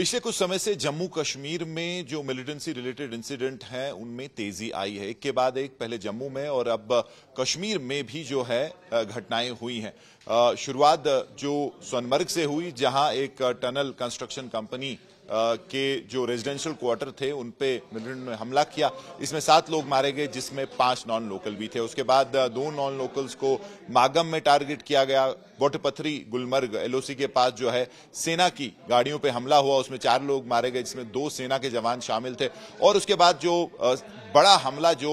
पिछले कुछ समय से जम्मू कश्मीर में जो मिलिटेंसी रिलेटेड इंसिडेंट हैं उनमें तेजी आई है एक के बाद एक पहले जम्मू में और अब कश्मीर में भी जो है घटनाएं हुई हैं शुरुआत जो सोनमर्ग से हुई जहां एक टनल कंस्ट्रक्शन कंपनी के जो रेजिडेंशियल क्वार्टर थे उन पे मिलिटेंट ने हमला किया इसमें सात लोग मारे गए जिसमें पांच नॉन लोकल भी थे उसके बाद दो नॉन लोकल्स को मागम में टारगेट किया गया बोटपथरी गुलमर्ग एलओसी के पास जो है सेना की गाड़ियों पे हमला हुआ उसमें चार लोग मारे गए जिसमें दो सेना के जवान शामिल थे और उसके बाद जो बड़ा हमला जो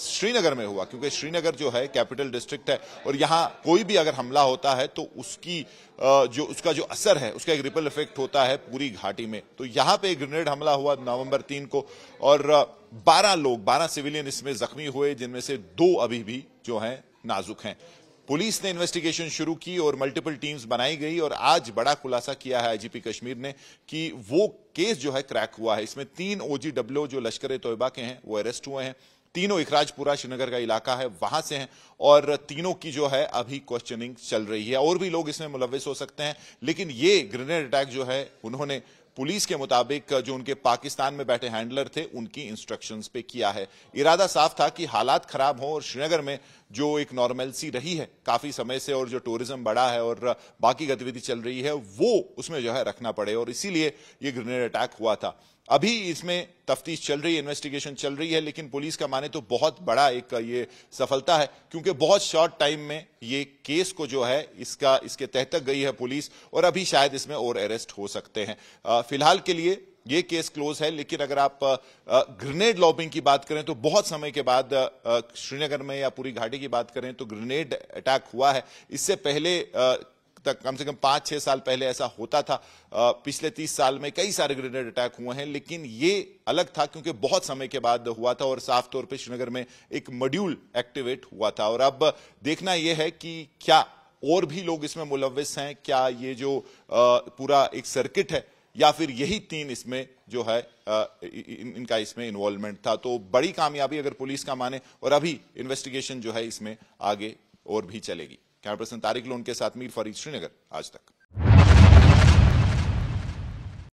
श्रीनगर में हुआ क्योंकि श्रीनगर जो है कैपिटल डिस्ट्रिक्ट है और यहाँ कोई भी अगर हमला होता है तो उसकी जो उसका जो असर है उसका एक रिपल इफेक्ट होता है पूरी घाटी में तो यहाँ पे ग्रेनेड हमला हुआ नवंबर तीन को और बारह लोग बारह सिविलियन इसमें जख्मी हुए जिनमें से दो अभी भी जो है नाजुक हैं पुलिस ने इन्वेस्टिगेशन शुरू की और मल्टीपल टीम्स बनाई गई और आज बड़ा खुलासा किया है आईजीपी कश्मीर ने कि वो केस जो है क्रैक हुआ है इसमें तीन ओजी डब्ल्यू जो लश्कर तोयबा के हैं वो अरेस्ट हुए हैं तीनों इखराजपुरा श्रीनगर का इलाका है वहां से हैं और तीनों की जो है अभी क्वेश्चनिंग चल रही है और भी लोग इसमें मुलविस हो सकते हैं लेकिन ये ग्रेनेड अटैक जो है उन्होंने पुलिस के मुताबिक जो उनके पाकिस्तान में बैठे हैंडलर थे उनकी इंस्ट्रक्शंस पे किया है इरादा साफ था कि हालात खराब हों और श्रीनगर में जो एक नॉर्मलसी रही है काफ़ी समय से और जो टूरिज्म बढ़ा है और बाकी गतिविधि चल रही है वो उसमें जो है रखना पड़े और इसीलिए ये ग्रेनेड अटैक हुआ था अभी इसमें तफ्तीश चल रही है इन्वेस्टिगेशन चल रही है लेकिन पुलिस का माने तो बहुत बड़ा एक ये सफलता है क्योंकि बहुत शॉर्ट टाइम में ये केस को जो है इसका इसके तहत तक गई है पुलिस और अभी शायद इसमें और अरेस्ट हो सकते हैं फिलहाल के लिए ये केस क्लोज है लेकिन अगर आप ग्रेनेड लॉबिंग की बात करें तो बहुत समय के बाद श्रीनगर में या पूरी घाटी की बात करें तो ग्रेनेड अटैक हुआ है इससे पहले तक कम से कम पांच छह साल पहले ऐसा होता था पिछले तीस साल में कई सारे ग्रेनेड अटैक हुए हैं लेकिन ये अलग था क्योंकि बहुत समय के बाद हुआ था और साफ तौर पर श्रीनगर में एक मॉड्यूल एक्टिवेट हुआ था और अब देखना यह है कि क्या और भी लोग इसमें मुलविस हैं क्या ये जो पूरा एक सर्किट है या फिर यही तीन इसमें जो है आ, इनका इसमें इन्वॉल्वमेंट था तो बड़ी कामयाबी अगर पुलिस का माने और अभी इन्वेस्टिगेशन जो है इसमें आगे और भी चलेगी कैमरा पर्सन तारिक लोन के साथ मीर फरीद श्रीनगर आज तक